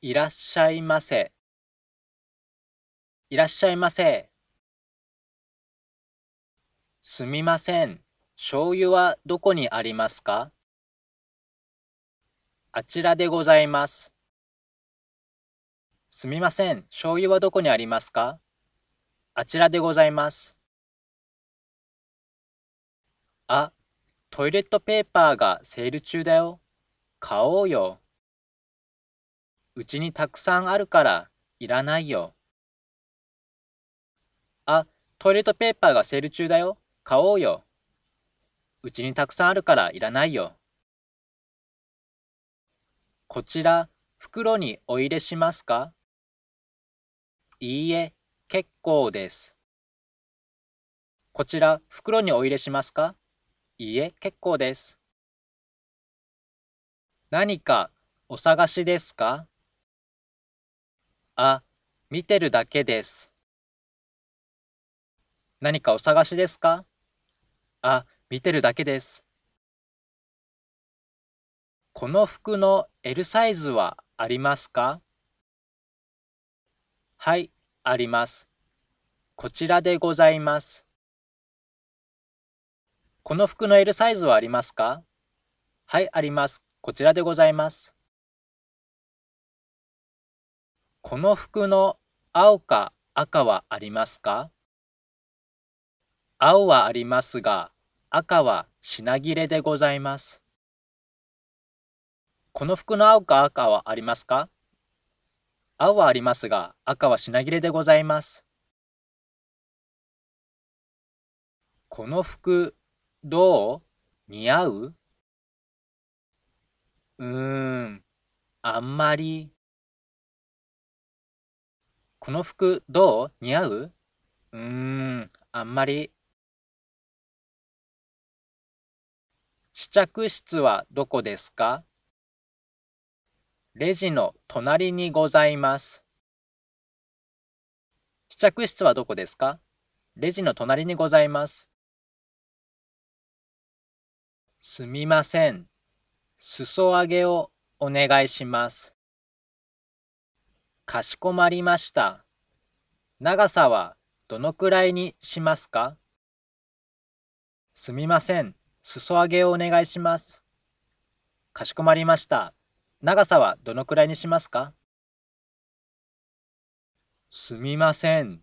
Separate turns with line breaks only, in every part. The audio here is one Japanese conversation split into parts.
いらっしゃいませ。いらっしゃいませ。すみません。醤油はどこにありますかあちらでございます。すみません。醤油はどこにありますかあちらでございます。あ、トイレットペーパーがセール中だよ。買おうよ。うちにたくさんあるから、いらないよ。あ、トイレットペーパーがセール中だよ。買おうよ。うちにたくさんあるからいらないよ。こちら、袋にお入れしますかいいえ、結構です。こちら、袋にお入れしますかいいえ、結構です。何かお探しですかあ、見てるだけです。何かお探しですかあ、見てるだけです。この服の L サイズはありますかはい、あります。こちらでございます。この服の L サイズはありますかはい、あります。こちらでございます。この服の青か赤はありますか青はありますが、赤は品切れでございます。この服の青か赤はありますか青はありますが、赤は品切れでございます。この服、どう似合ううーん、あんまり。この服どう似合ううーん、あんまり。試着室はどこですかレジの隣にございます。試着室はどこですかレジの隣にございます。すみません。裾上げをお願いします。かしこまりました。長さはどのくらいにしますかすみません。裾上げをお願いします。かしこまりました。長さはどのくらいにしますかすみません。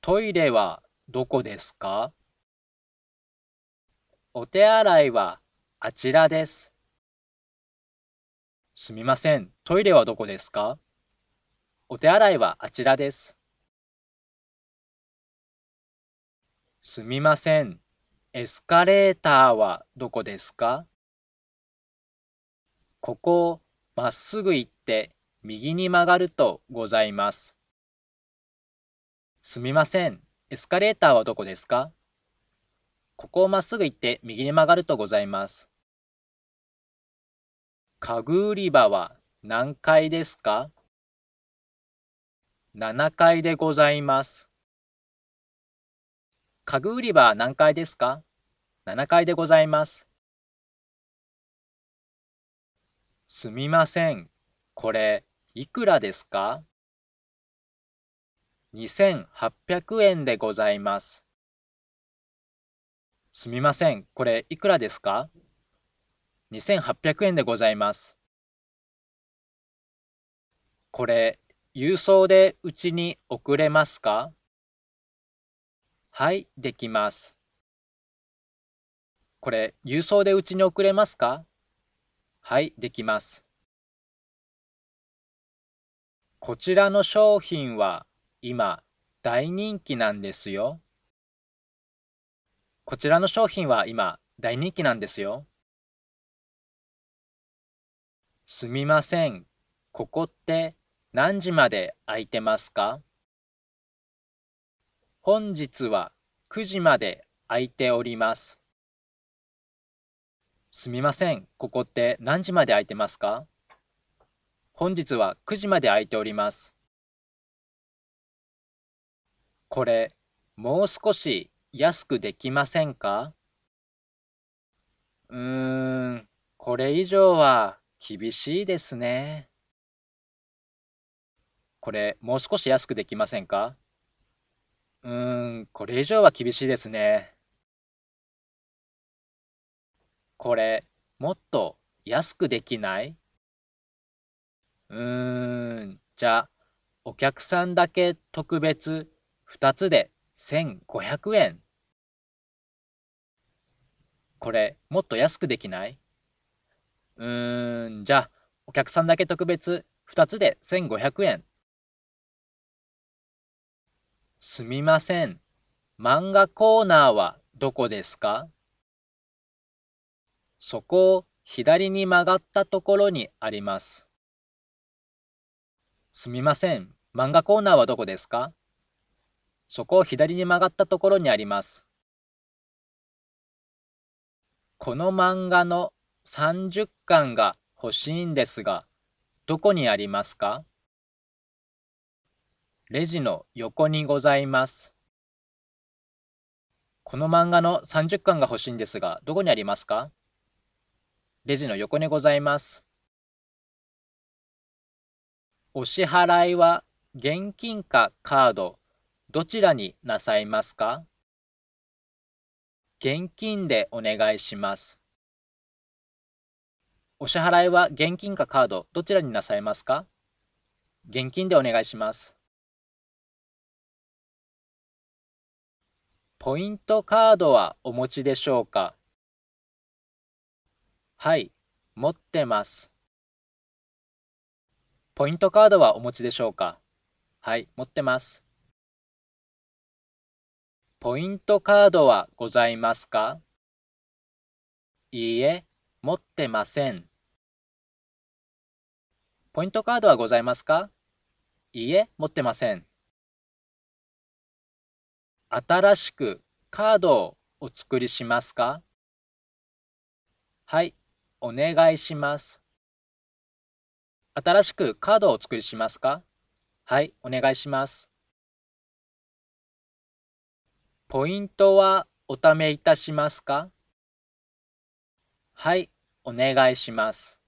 トイレはどこですかお手洗いはあちらです。すみません。トイレはどこですかお手洗いはあちらです。すみません。エスカレーターはどこですかここをまっすぐ行って右に曲がるとございます。すみません。エスカレーターはどこですかここをまっすぐ行って右に曲がるとございます。家具売り場は何階ですか7階でございます。家具売り場何階ですか ?7 階でございます。すみません。これ、いくらですか ?2800 円でございます。すみません。これ、いくらですか2800円でございます。これ、郵送でうちに送れますかはい、できます。これ、郵送でうちに送れますかはい、できます。こちらの商品は今大人気なんですよ。こちらの商品は今大人気なんですよ。すみません。ここって何時まで空いてますか本日は9時まで空いております。すみません、ここって何時まで空いてますか本日は9時まで空いております。これ、もう少し安くできませんかうーん、これ以上は厳しいですね。これ、もう少し安くできませんかうーん、これ以上は厳しいですね。これ、もっと安くできないうーん、じゃあ、お客さんだけ特別二つで1500円。これ、もっと安くできないうーん、じゃあ、お客さんだけ特別二つで1500円。すみません。漫画コーナーはどこですかそこを左に曲がったところにあります。すみません。漫画コーナーはどこですかそこを左に曲がったところにあります。この漫画の30巻が欲しいんですが、どこにありますかレジの横にございます。この漫画の30巻が欲しいんですが、どこにありますかレジの横にございます。お支払いは現金かカード、どちらになさいますか現金でお願いします。お支払いは現金かカード、どちらになさいますか現金でお願いします。ポイントカードはお持ちでしょうかはい、持ってます。ポイントカードはお持ちでしょうかはい、持ってます。ポイントカードはございますかいいえ、持ってません。ポイントカードはございますかいいえ、持ってません。新しくカードをお作りしますかはい、お願いします。新しくカードをお作りしますかはい、お願いします。ポイントはおためいたしますかはい、お願いします。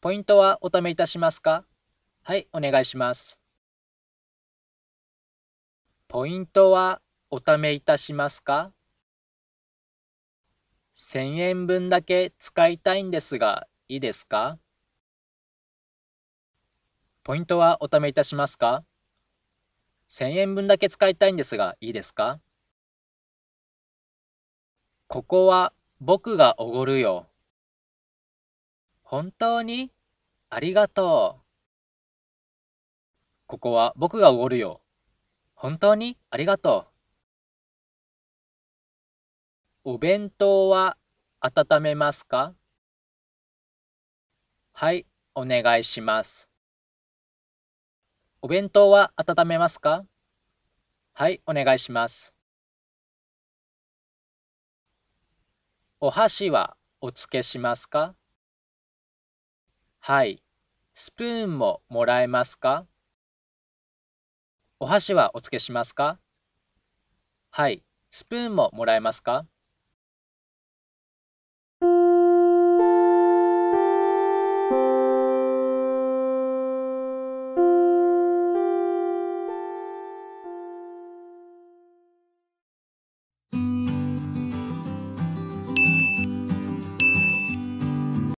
ポイントはおためいたしますかはい、お願いします。ポイントはおためいたしますか ?1000 円分だけ使いたいんですが、いいですかポイントはおためいたしますか ?1000 円分だけ使いたいんですが、いいですかここは僕がおごるよ。本当にありがとう。ここは僕がおごるよ。本当にありがとう。お弁当は温めますかはい、お願いします。お弁当は温めますかはい、お願いします。お箸はお付けしますかはい、スプーンももらえますかお箸はお付けしますかはい、スプーンももらえますか